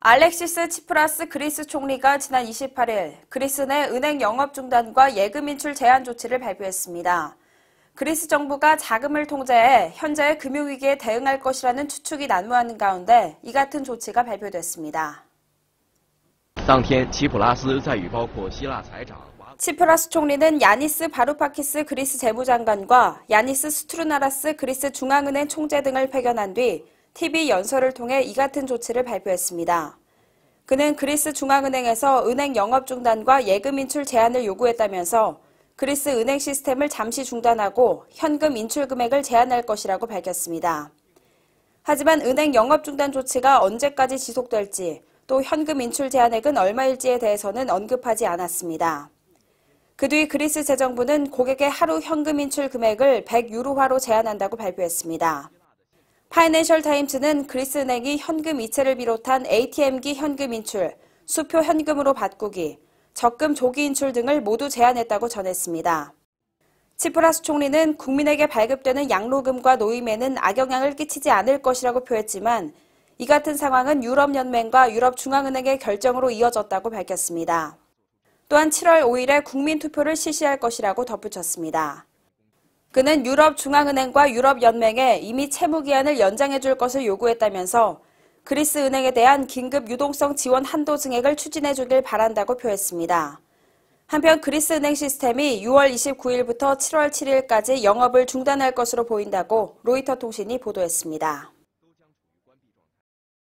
알렉시스 치프라스 그리스 총리가 지난 28일 그리스 내 은행 영업 중단과 예금 인출 제한 조치를 발표했습니다. 그리스 정부가 자금을 통제해 현재의 금융위기에 대응할 것이라는 추측이 난무하는 가운데 이 같은 조치가 발표됐습니다. 치프라스 총리는 야니스 바루파키스 그리스 재무장관과 야니스 스트루나라스 그리스 중앙은행 총재 등을 회견한 뒤 TV 연설을 통해 이 같은 조치를 발표했습니다. 그는 그리스 중앙은행에서 은행 영업 중단과 예금 인출 제한을 요구했다면서 그리스 은행 시스템을 잠시 중단하고 현금 인출 금액을 제한할 것이라고 밝혔습니다. 하지만 은행 영업 중단 조치가 언제까지 지속될지 또 현금 인출 제한액은 얼마일지에 대해서는 언급하지 않았습니다. 그 뒤 그리스 재정부는 고객의 하루 현금 인출 금액을 100유로화로 제한한다고 발표했습니다. 파이낸셜 타임즈는 그리스은행이 현금 이체를 비롯한 ATM기 현금 인출, 수표 현금으로 바꾸기, 적금 조기 인출 등을 모두 제한했다고 전했습니다. 치프라스 총리는 국민에게 발급되는 양로금과 노임에는 악영향을 끼치지 않을 것이라고 표했지만 이 같은 상황은 유럽연맹과 유럽중앙은행의 결정으로 이어졌다고 밝혔습니다. 또한 7월 5일에 국민투표를 실시할 것이라고 덧붙였습니다. 그는 유럽중앙은행과 유럽연맹에 이미 채무기한을 연장해줄 것을 요구했다면서 그리스 은행에 대한 긴급 유동성 지원 한도 증액을 추진해주길 바란다고 표했습니다. 한편 그리스 은행 시스템이 6월 29일부터 7월 7일까지 영업을 중단할 것으로 보인다고 로이터 통신이 보도했습니다.